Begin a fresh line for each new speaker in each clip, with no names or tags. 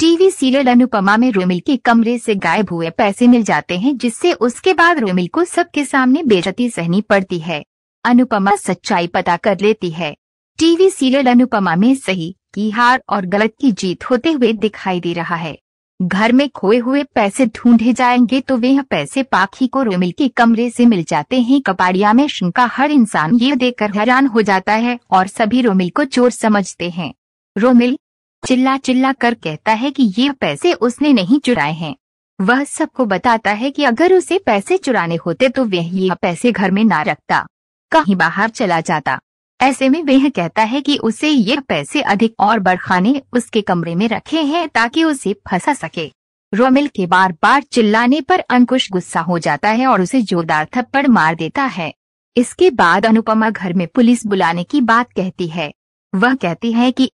TV serial Anupama में रोमिल के कमरे से गायब हुए पैसे मिल जाते हैं जिससे उसके बाद रोमिल को सबके सामने बेजती सहनी पड़ती है अनुपमा सच्चाई पता कर लेती है टीवी सीरियल अनुपमा में सही की हार और गलत की जीत होते हुए दिखाई दे रहा है घर में खोए हुए पैसे ढूंढे जाएंगे तो वे पैसे पाखी को रोमिल के कमरे से मिल जाते हैं कपाड़िया में शंका हर इंसान ये देखकर हैरान हो जाता है और सभी रोमिल को चोर समझते हैं रोमिल चिल्ला चिल्ला कर कहता है कि ये पैसे उसने नहीं चुराए हैं वह सबको बताता है कि अगर उसे पैसे चुराने होते तो वह ये पैसे घर में ना रखता कहीं बाहर चला जाता ऐसे में वह कहता है कि उसे ये पैसे अधिक और बरखाने उसके कमरे में रखे हैं ताकि उसे फंसा सके रोमिल के बार बार चिल्लाने पर अंकुश गुस्सा हो जाता है और उसे जोरदार थप्पड़ मार देता है इसके बाद अनुपमा घर में पुलिस बुलाने की बात कहती है वह कहती है कि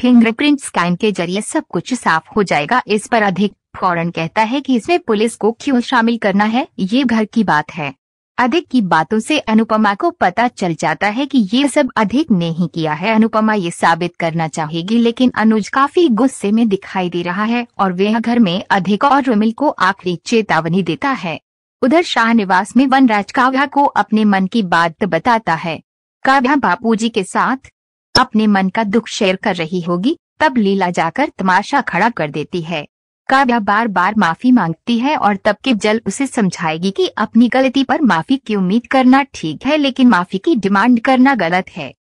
फिंगरप्रिंट स्कैन के जरिए सब कुछ साफ हो जाएगा इस पर अधिक फौरन कहता है कि इसमें पुलिस को क्यों शामिल करना है ये घर की बात है अधिक की बातों से अनुपमा को पता चल जाता है कि ये सब अधिक ने ही किया है अनुपमा ये साबित करना चाहेगी लेकिन अनुज काफी गुस्से में दिखाई दे रहा है और वह घर में अधिक और रुमिल को आखिरी चेतावनी देता है उधर शाह निवास में वनराज काव्या को अपने मन की बात बताता है काव्या बापू के साथ अपने मन का दुख शेयर कर रही होगी तब लीला जाकर तमाशा खड़ा कर देती है काव्या बार बार माफी मांगती है और तब के जल उसे समझाएगी कि अपनी गलती पर माफी की उम्मीद करना ठीक है लेकिन माफी की डिमांड करना गलत है